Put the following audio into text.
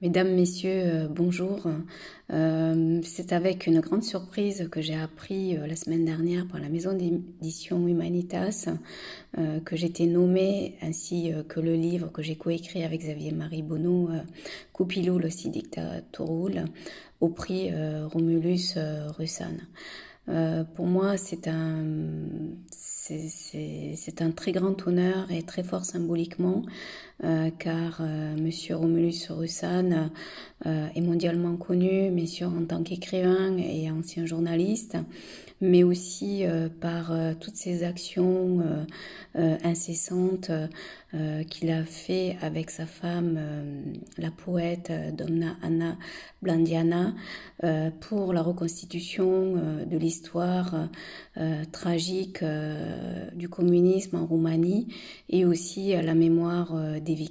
Mesdames, Messieurs, euh, bonjour. Euh, c'est avec une grande surprise que j'ai appris euh, la semaine dernière par la maison d'édition Humanitas que j'étais nommée ainsi que le livre que j'ai coécrit avec Xavier-Marie Bonneau, Coupilou, le si au prix Romulus Russan. pour moi, c'est un c'est un très grand honneur et très fort symboliquement, euh, car M. Euh, Monsieur Romulus Russan euh, est mondialement connu, mais sûr en tant qu'écrivain et ancien journaliste mais aussi euh, par euh, toutes ces actions euh, incessantes qu'il a fait avec sa femme, la poète Domna Anna Blandiana, pour la reconstitution de l'histoire tragique du communisme en Roumanie et aussi la mémoire des victimes